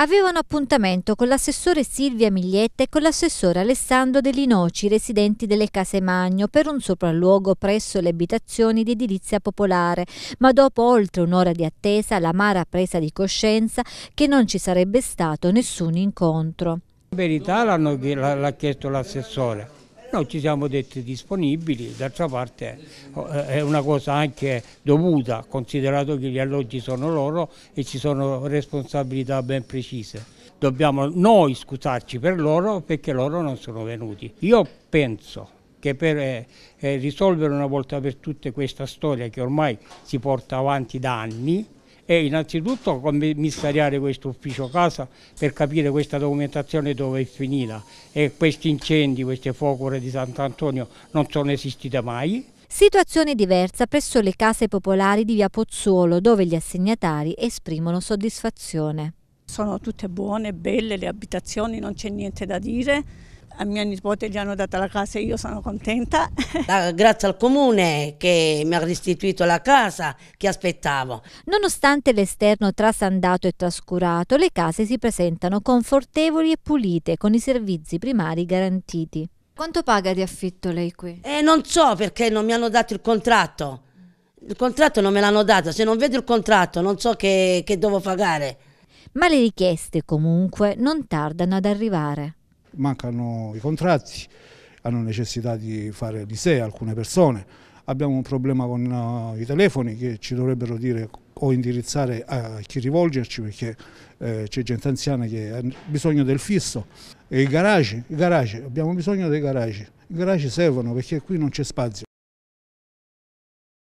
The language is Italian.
avevano appuntamento con l'assessore Silvia Miglietta e con l'assessore Alessandro De Linoci, residenti delle Case Magno, per un sopralluogo presso le abitazioni di edilizia popolare, ma dopo oltre un'ora di attesa l'amara presa di coscienza che non ci sarebbe stato nessun incontro. In verità l'ha chiesto l'assessore, noi ci siamo detti disponibili, d'altra parte oh, eh, è una cosa anche dovuta, considerato che gli alloggi sono loro e ci sono responsabilità ben precise. Dobbiamo noi scusarci per loro perché loro non sono venuti. Io penso che per eh, eh, risolvere una volta per tutte questa storia che ormai si porta avanti da anni, è innanzitutto commissariare questo ufficio casa per capire questa documentazione dove è finita e questi incendi, queste focore di Sant'Antonio non sono esistite mai. Situazione diversa presso le case popolari di Via Pozzuolo dove gli assegnatari esprimono soddisfazione. Sono tutte buone, belle le abitazioni, non c'è niente da dire a mia nipote gli hanno dato la casa e io sono contenta. Grazie al comune che mi ha restituito la casa che aspettavo. Nonostante l'esterno trasandato e trascurato, le case si presentano confortevoli e pulite con i servizi primari garantiti. Quanto paga di affitto lei qui? Eh, non so perché non mi hanno dato il contratto. Il contratto non me l'hanno dato, se non vedo il contratto non so che, che devo pagare. Ma le richieste comunque non tardano ad arrivare mancano i contratti, hanno necessità di fare di sé alcune persone, abbiamo un problema con uh, i telefoni che ci dovrebbero dire o indirizzare a chi rivolgerci perché eh, c'è gente anziana che ha bisogno del fisso e i garage, i garage abbiamo bisogno dei garage, i garage servono perché qui non c'è spazio.